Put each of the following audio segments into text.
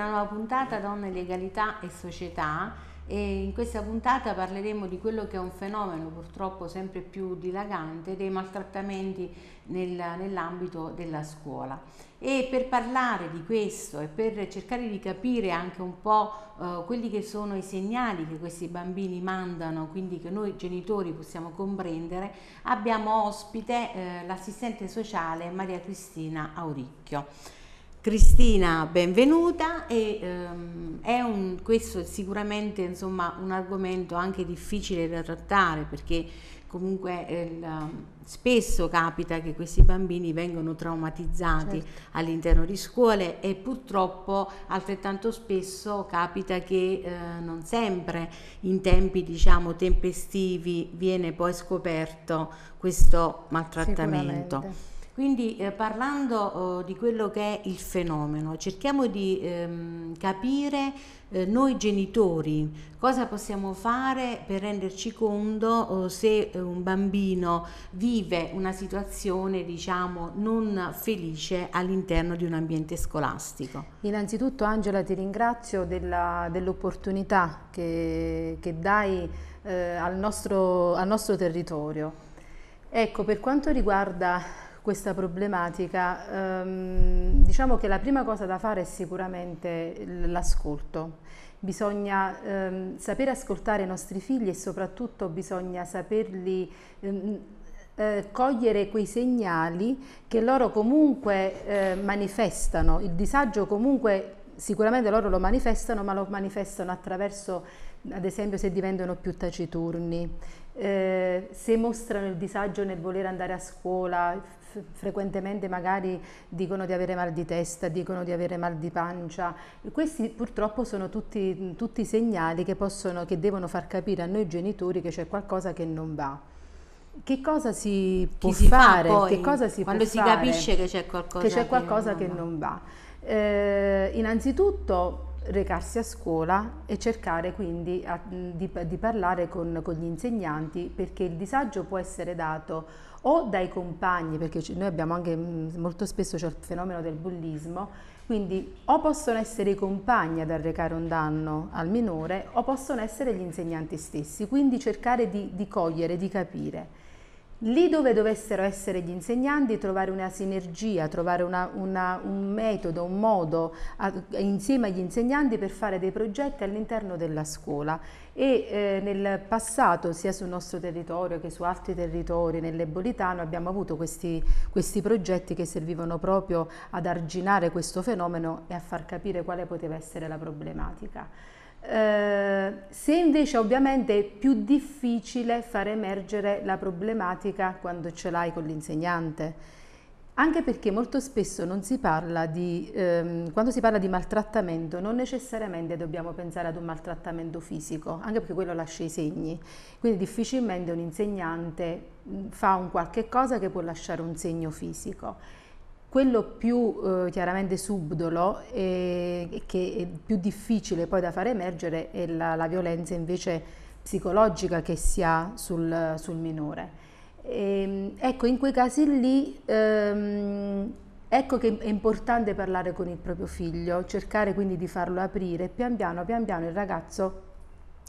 una nuova puntata Donne, Legalità e Società e in questa puntata parleremo di quello che è un fenomeno purtroppo sempre più dilagante dei maltrattamenti nel, nell'ambito della scuola. E per parlare di questo e per cercare di capire anche un po' eh, quelli che sono i segnali che questi bambini mandano, quindi che noi genitori possiamo comprendere, abbiamo ospite eh, l'assistente sociale Maria Cristina Auricchio. Cristina, benvenuta. E, um, è un, questo è sicuramente insomma, un argomento anche difficile da trattare perché comunque eh, la, spesso capita che questi bambini vengano traumatizzati certo. all'interno di scuole e purtroppo altrettanto spesso capita che eh, non sempre in tempi diciamo tempestivi viene poi scoperto questo maltrattamento. Quindi eh, parlando eh, di quello che è il fenomeno, cerchiamo di ehm, capire eh, noi genitori cosa possiamo fare per renderci conto oh, se eh, un bambino vive una situazione diciamo non felice all'interno di un ambiente scolastico. Innanzitutto Angela ti ringrazio dell'opportunità che, che, dai eh, al nostro, al nostro territorio. Ecco, per quanto riguarda questa problematica, ehm, diciamo che la prima cosa da fare è sicuramente l'ascolto. Bisogna ehm, sapere ascoltare i nostri figli e soprattutto bisogna saperli ehm, eh, cogliere quei segnali che loro comunque eh, manifestano, il disagio comunque sicuramente loro lo manifestano, ma lo manifestano attraverso, ad esempio, se diventano più taciturni, eh, se mostrano il disagio nel voler andare a scuola, frequentemente magari dicono di avere mal di testa, dicono di avere mal di pancia, questi purtroppo sono tutti, tutti segnali che, possono, che devono far capire a noi genitori che c'è qualcosa che non va che cosa si può si fare, fa che cosa si quando si fare, capisce che c'è qualcosa che, qualcosa che non Che non va. Eh, innanzitutto recarsi a scuola e cercare quindi a, di, di, parlare con, con, gli insegnanti perché il disagio può essere dato o dai compagni, perché noi abbiamo anche mm, molto spesso c'è il fenomeno del bullismo, quindi o possono essere i compagni ad arrecare un danno al minore o possono essere gli insegnanti stessi, quindi cercare di, di cogliere, di capire. Lì dove dovessero essere gli insegnanti, trovare una sinergia, trovare una, una, un metodo, un modo a, insieme agli insegnanti per fare dei progetti all'interno della scuola. E eh, nel passato, sia sul nostro territorio che su altri territori, nell'Ebolitano, abbiamo avuto questi, questi progetti che servivano proprio ad arginare questo fenomeno e a far capire quale poteva essere la problematica. Eh, se invece ovviamente è più difficile far emergere la problematica quando ce l'hai con l'insegnante, anche perché molto spesso non si parla di, ehm, quando si parla di maltrattamento non necessariamente dobbiamo pensare ad un maltrattamento fisico, anche perché quello lascia i segni, quindi difficilmente un insegnante fa un qualche cosa che può lasciare un segno fisico. Quello più eh, chiaramente subdolo eh, e che è più difficile poi da far emergere è la, la violenza invece psicologica che si ha sul, sul minore. E, ehm, ecco, in quei casi lì ehm, Ecco che è importante parlare con il proprio figlio, cercare quindi di farlo aprire, pian piano, pian piano il ragazzo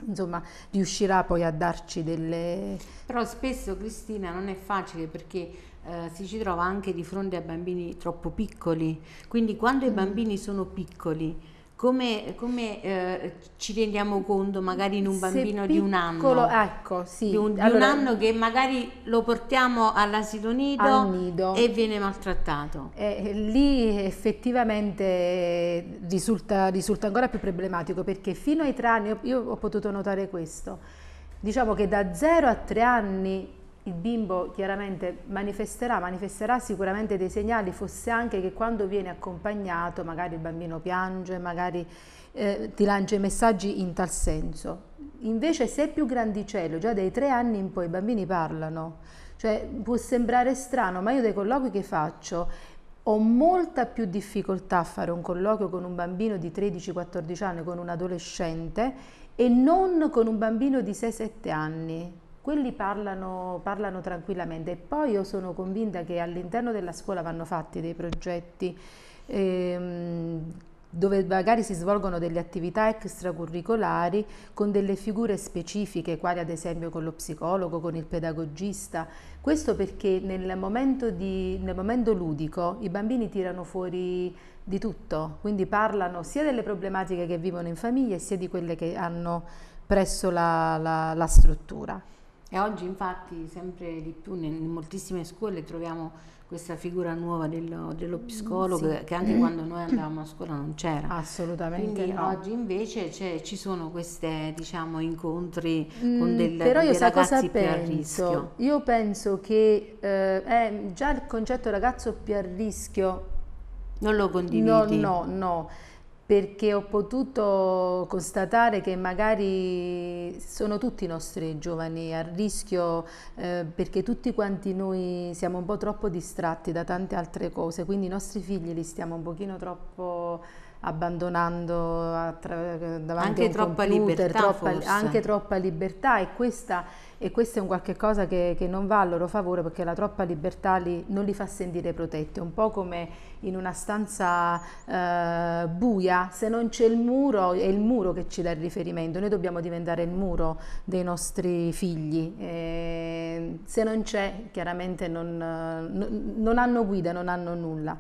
insomma riuscirà poi a darci delle... Però spesso Cristina non è facile perché eh, si ci trova anche di fronte a bambini troppo piccoli, quindi quando i mm. bambini sono piccoli come, come eh, ci rendiamo conto magari in un bambino piccolo, di un anno ecco, sì. di, un, di un, anno che magari lo portiamo all'asilo nido, al nido, e viene maltrattato eh, lì effettivamente risulta, risulta, ancora più problematico perché fino ai tre anni io, io ho potuto notare questo diciamo che da 0 a 3 anni il bimbo chiaramente manifesterà, manifesterà sicuramente dei segnali, fosse anche che quando viene accompagnato magari il bambino piange, magari eh, ti lancia i messaggi in tal senso. Invece se è più grandicello, già dai tre anni in poi i bambini parlano, cioè può sembrare strano, ma io dei colloqui che faccio ho molta più difficoltà a fare un colloquio con un bambino di 13-14 anni, con un adolescente, e non con un bambino di 6-7 anni quelli parlano, parlano tranquillamente e poi io sono convinta che all'interno della scuola vanno fatti dei progetti ehm, dove magari si svolgono delle attività extracurricolari con delle figure specifiche, quali ad esempio con lo psicologo, con il pedagogista. Questo perché nel momento, di, nel momento ludico i bambini tirano fuori di tutto, quindi parlano sia delle problematiche che vivono in famiglia sia di quelle che hanno presso la, la, la struttura. E oggi infatti sempre di più in moltissime scuole troviamo questa figura nuova dello, dello mm, psicologo sì. che anche quando noi andavamo a scuola non c'era. Assolutamente. Quindi no. oggi invece ci sono questi diciamo, incontri mm, con del, però io dei ragazzi più penso? a rischio. Io penso che eh, eh, già il concetto ragazzo più a rischio non lo condividi. No, no, no perché ho potuto constatare che magari sono tutti i nostri giovani a rischio eh, perché tutti quanti noi siamo un po' troppo distratti da tante altre cose, quindi i nostri figli li stiamo un pochino troppo tempo abbandonando davanti anche a un troppa libertà, troppa, anche troppa libertà e, questa, e questo è un qualche cosa che, che, non va a loro favore perché la troppa libertà li, non li fa sentire protetti, un po' come in una stanza eh, buia, se non c'è il muro è il muro che ci dà il riferimento, noi dobbiamo diventare il muro dei nostri figli, e ehm, se non c'è chiaramente non, non hanno guida, non hanno nulla.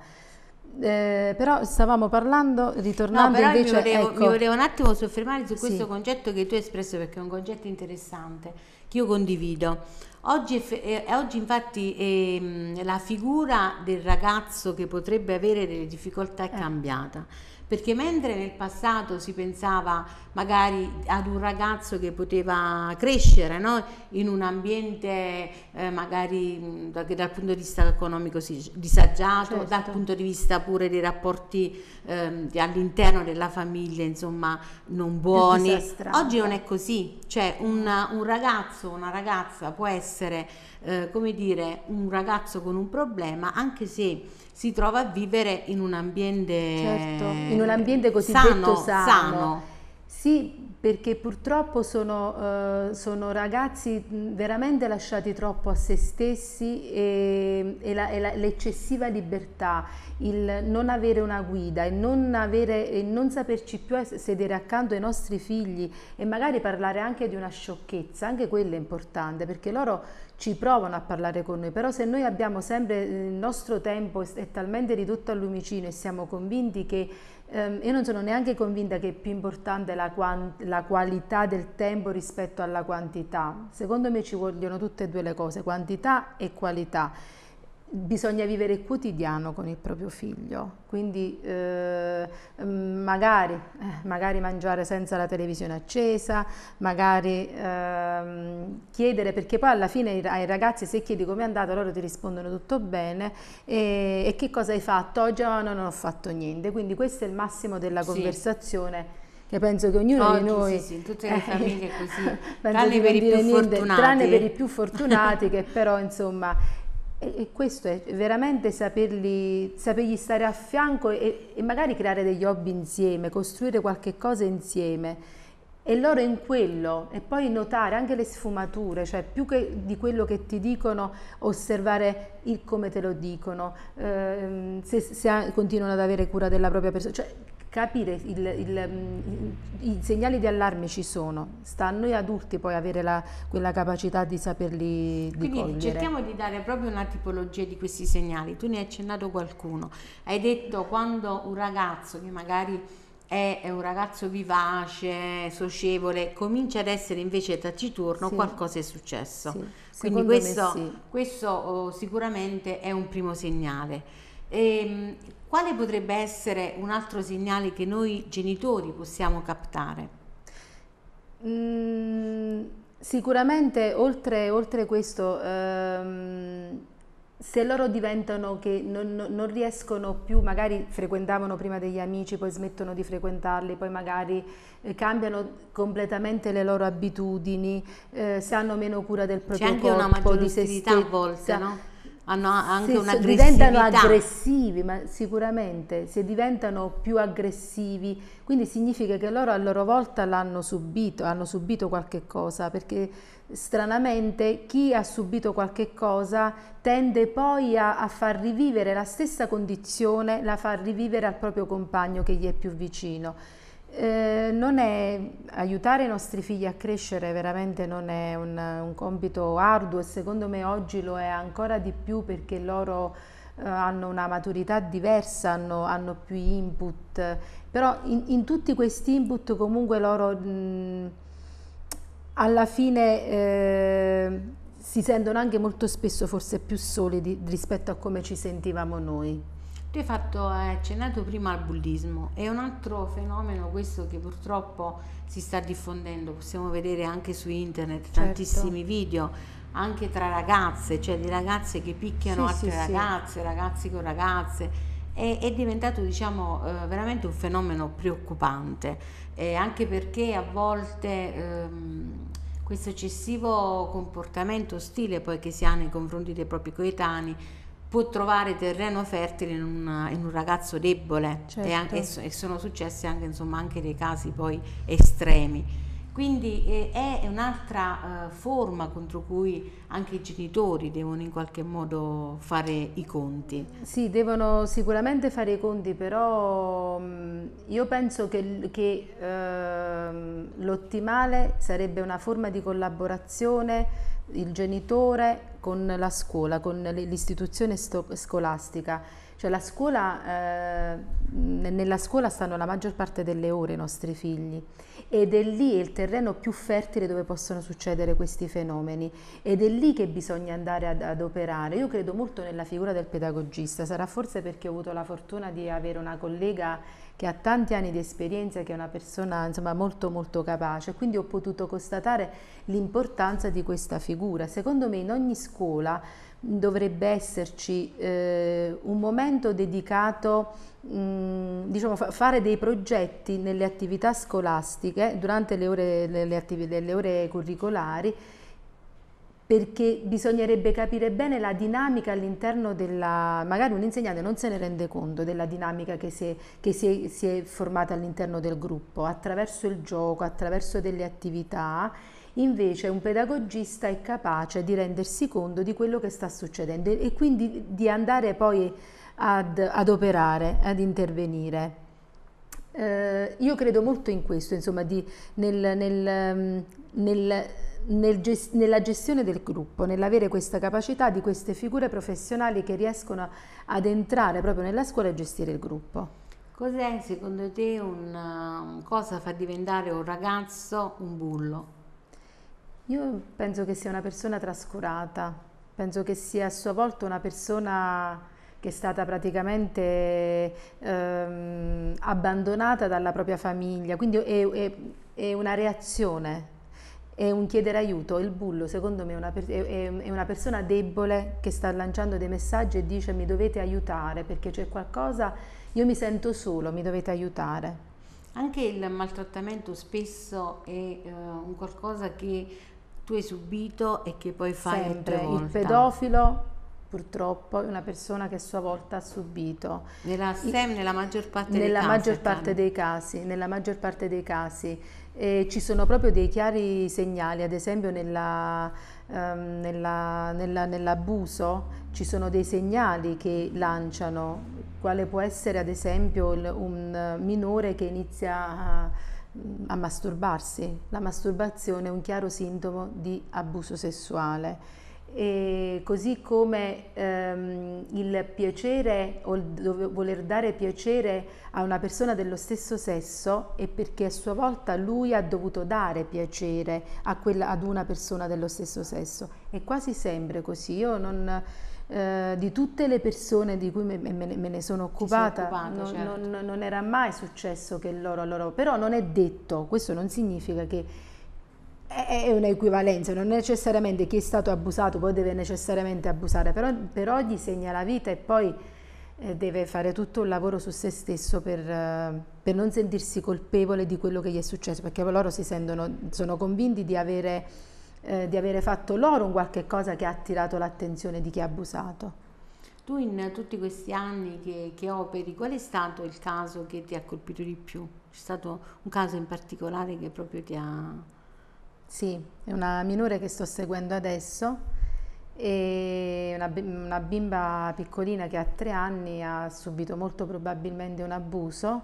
Eh, però stavamo parlando, ritornando no, invece... Mi volevo, ecco, mi volevo un attimo soffermare su questo sì. concetto che tu hai espresso perché è un concetto interessante, che io condivido. Oggi, eh, oggi infatti eh, la figura del ragazzo che potrebbe avere delle difficoltà è eh. cambiata, perché mentre nel passato si pensava magari ad un ragazzo che poteva crescere no? in un ambiente eh, magari mm, che dal punto di vista economico disagiato, certo. dal punto di vista pure dei rapporti eh, all'interno della famiglia, insomma, non buoni. Oggi non è così, cioè una, un ragazzo, una ragazza può essere, eh, come dire, un ragazzo con un problema, anche se si trova a vivere in un ambiente certo, in un ambiente cosiddetto sano, sano, sano sì, perché purtroppo sono, eh, sono, ragazzi veramente lasciati troppo a se stessi e, e l'eccessiva libertà, il non avere una guida e non, avere, e non saperci più sedere accanto ai nostri figli e magari parlare anche di una sciocchezza, anche quella è importante perché loro ci provano a parlare con noi, però se noi abbiamo sempre eh, il nostro tempo è talmente ridotto al lumicino e siamo convinti che Um, io non sono neanche convinta che è più importante la, la, qualità del tempo rispetto alla quantità. Secondo me ci vogliono tutte e due le cose, quantità e qualità bisogna vivere quotidiano con il proprio figlio, quindi eh, magari, eh, magari, mangiare senza la televisione accesa, magari eh, chiedere, perché poi alla fine ai ragazzi se chiedi come è andato loro ti rispondono tutto bene e, e che cosa hai fatto? Oggi oh, no, non ho fatto niente, quindi questo è il massimo della conversazione. Sì che penso che ognuno Oggi, di noi sì, sì, tutte le famiglie così tranne per, i più niente, tranne per i più fortunati che però insomma e questo è veramente saperli, sapergli stare a fianco e, e, magari creare degli hobby insieme, costruire qualche cosa insieme e loro in quello e poi notare anche le sfumature, cioè più che di quello che ti dicono, osservare il come te lo dicono, ehm, se, se, continuano ad avere cura della propria persona, cioè capire il, il, mm, i segnali di allarme ci sono, sta a noi adulti poi avere la, quella capacità di saperli di Quindi cogliere. cerchiamo di dare proprio una tipologia di questi segnali, tu ne hai accennato qualcuno, hai detto quando un ragazzo che magari è, è un ragazzo vivace, socievole, comincia ad essere invece taciturno, sì. qualcosa è successo. Sì. Quindi questo, sì. questo oh, sicuramente è un primo segnale. E, ehm, quale potrebbe essere un altro segnale che noi genitori possiamo captare? Mm, sicuramente oltre, oltre questo, ehm, se loro diventano che non, non, riescono più, magari frequentavano prima degli amici, poi smettono di frequentarli, poi magari eh, cambiano completamente le loro abitudini, eh, si hanno meno cura del proprio corpo. C'è anche corpo, una maggiore ostilità a volte, no? hanno anche sì, un'aggressività. diventano aggressivi, ma sicuramente se diventano più aggressivi, quindi significa che loro a loro volta l'hanno subito, hanno subito qualche cosa, perché stranamente chi ha subito qualche cosa tende poi a, a far rivivere la stessa condizione, la fa rivivere al proprio compagno che gli è più vicino. Eh, è, aiutare i nostri figli a crescere veramente non è un, un, compito arduo e secondo me oggi lo è ancora di più perché loro eh, hanno una maturità diversa, hanno, hanno più input, però in, in, tutti questi input comunque loro mh, mm, alla fine eh, si sentono anche molto spesso forse più soli di, rispetto a come ci sentivamo noi. Tu hai, fatto, eh, hai accennato prima al bullismo, è un altro fenomeno questo che purtroppo si sta diffondendo, possiamo vedere anche su internet certo. tantissimi video, anche tra ragazze, cioè di ragazze che picchiano sì, altre sì, ragazze, sì. ragazzi con ragazze, è, è diventato diciamo eh, veramente un fenomeno preoccupante, eh, anche perché a volte... Ehm, questo eccessivo comportamento ostile poi che si ha nei confronti dei propri coetanei può trovare terreno fertile in, una, in un ragazzo debole certo. e, anche, e, sono successi anche, insomma, anche dei casi poi estremi. Quindi è un'altra eh, forma contro cui anche i genitori devono in qualche modo fare i conti. Sì, devono sicuramente fare i conti, però mm, io penso che, che eh, l'ottimale sarebbe una forma di collaborazione il genitore con la scuola, con l'istituzione scolastica cioè la scuola, eh, nella scuola stanno la maggior parte delle ore i nostri figli ed è lì il terreno più fertile dove possono succedere questi fenomeni ed è lì che bisogna andare ad, ad operare. Io credo molto nella figura del pedagogista, sarà forse perché ho avuto la fortuna di avere una collega che ha tanti anni di esperienza, che è una persona insomma, molto molto capace, quindi ho potuto constatare l'importanza di questa figura. Secondo me in ogni scuola dovrebbe esserci eh, un momento dedicato, mh, mm, diciamo, fa fare dei progetti nelle attività scolastiche durante le ore, le, le attività, le ore curricolari perché bisognerebbe capire bene la dinamica all'interno della, magari un insegnante non se ne rende conto della dinamica che si è, che si è, si è formata all'interno del gruppo, attraverso il gioco, attraverso delle attività invece un pedagogista è capace di rendersi conto di quello che sta succedendo e quindi di andare poi ad, ad operare, ad intervenire. Eh, io credo molto in questo, insomma, di, nel, nel, ehm, nel, gest nella gestione del gruppo, nell'avere questa capacità di queste figure professionali che riescono ad entrare proprio nella scuola e gestire il gruppo. Cos'è secondo te una cosa fa diventare un ragazzo un bullo? Io penso che sia una persona trascurata, penso che sia a sua volta una persona che è stata praticamente ehm, abbandonata dalla propria famiglia, quindi è, è, è, una reazione, è un chiedere aiuto. Il bullo, secondo me, è una, è una persona debole che sta lanciando dei messaggi e dice mi dovete aiutare perché c'è qualcosa, io mi sento solo, mi dovete aiutare. Anche il maltrattamento spesso è uh, un qualcosa che tu hai subito e che poi fai sempre. Il pedofilo purtroppo è una persona che a sua volta ha subito. Nella, sem, nella maggior parte nella dei maggior casi. Parte dei casi nella maggior parte dei casi. E ci sono proprio dei chiari segnali, ad esempio nella, ehm, nella, nell'abuso ci sono dei segnali che lanciano, quale può essere ad esempio un minore che inizia a a masturbarsi. La masturbazione è un chiaro sintomo di abuso sessuale. E così come ehm, il piacere o il voler dare piacere a una persona dello stesso sesso è perché a sua volta lui ha dovuto dare piacere quella, ad una persona dello stesso sesso. È quasi sempre così. Io non, eh, di tutte le persone di cui me, me, me ne sono occupata, occupata non, certo. non, non, era mai successo che loro, loro, però non è detto, questo non significa che è un'equivalenza, non necessariamente chi è stato abusato poi deve necessariamente abusare, però, però gli segna la vita e poi eh, deve fare tutto un lavoro su se stesso per, eh, per, non sentirsi colpevole di quello che gli è successo, perché loro si sentono, sono convinti di avere eh, di avere fatto loro un qualche cosa che ha attirato l'attenzione di chi ha abusato. Tu in tutti questi anni che, che, operi, qual è stato il caso che ti ha colpito di più? C'è stato un caso in particolare che proprio ti ha... Sì, è una minore che sto seguendo adesso, è una, una bimba piccolina che ha tre anni ha subito molto probabilmente un abuso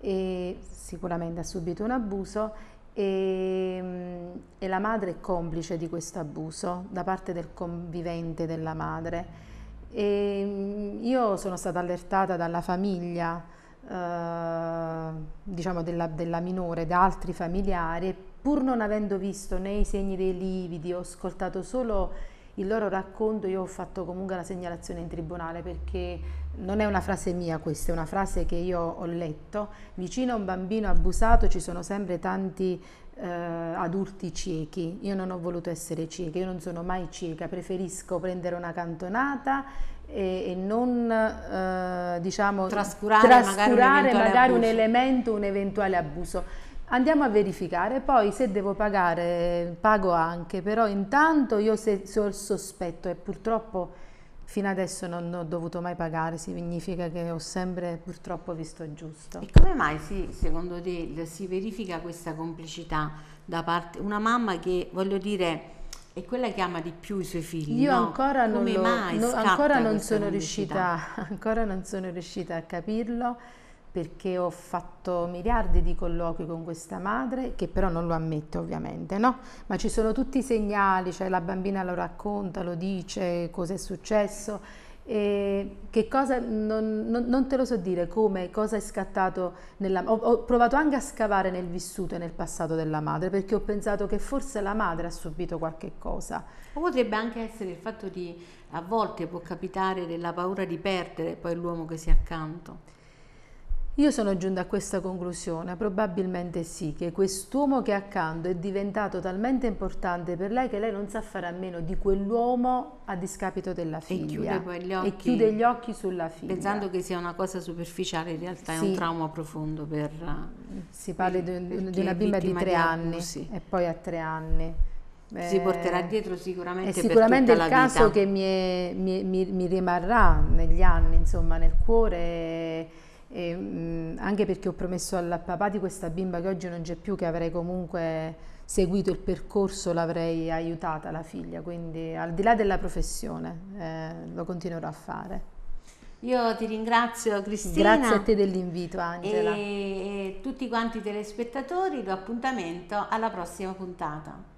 e sicuramente ha subito un abuso e, mm, e, la madre è complice di questo abuso da parte del convivente della madre. E mm, io sono stata allertata dalla famiglia, eh, diciamo della, della, minore, da altri familiari, pur non avendo visto né i segni dei lividi, ho ascoltato solo il loro racconto io ho fatto comunque la segnalazione in tribunale perché non è una frase mia questa, è una frase che io ho letto. Vicino a un bambino abusato ci sono sempre tanti eh, adulti ciechi. Io non ho voluto essere cieca, io non sono mai cieca, preferisco prendere una cantonata e, e non eh, diciamo, trascurare, trascurare magari, un, magari un elemento, un eventuale abuso andiamo a verificare, poi se devo pagare pago anche, però intanto io se, se ho il sospetto e purtroppo fino adesso non ho dovuto mai pagare, significa che ho sempre purtroppo visto giusto. E come mai si, secondo te si verifica questa complicità da parte di una mamma che voglio dire è quella che ama di più i suoi figli. Io no? ancora, non, lo, no, ancora non sono riuscita, ancora non sono riuscita a capirlo perché ho fatto miliardi di colloqui con questa madre, che però non lo ammette ovviamente, no? Ma ci sono tutti i segnali, cioè la bambina lo racconta, lo dice, cosa è successo, che cosa, non, non, non, te lo so dire, come, cosa è scattato nella... Ho, ho provato anche a scavare nel vissuto e nel passato della madre, perché ho pensato che forse la madre ha subito qualche cosa. O potrebbe anche essere il fatto di, a volte può capitare, della paura di perdere poi l'uomo che si è accanto. Io sono giunta a questa conclusione, probabilmente sì, che quest'uomo che è accanto è diventato talmente importante per lei che lei non sa fare a meno di quell'uomo a discapito della figlia. E chiude poi gli occhi, e chiude gli occhi sulla figlia. Pensando che sia una cosa superficiale, in realtà sì. è un trauma profondo per... Si parla di, di, una bimba di tre di anni e poi a tre anni. Eh, si porterà eh, dietro sicuramente è sicuramente il caso vita. che mi, è, mi, mi, mi rimarrà negli anni, insomma, nel cuore e, mh, anche perché ho promesso al papà di questa bimba che oggi non c'è più che avrei comunque seguito il percorso, l'avrei aiutata la figlia, quindi al di là della professione eh, lo continuerò a fare. Io ti ringrazio Cristina. Grazie a te dell'invito Angela. E, e tutti quanti i telespettatori do appuntamento alla prossima puntata.